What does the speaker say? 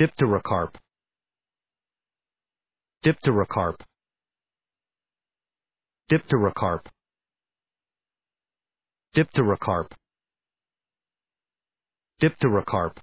Dipterocarp Dipterocarp Dipterocarp Dipterocarp Dipterocarp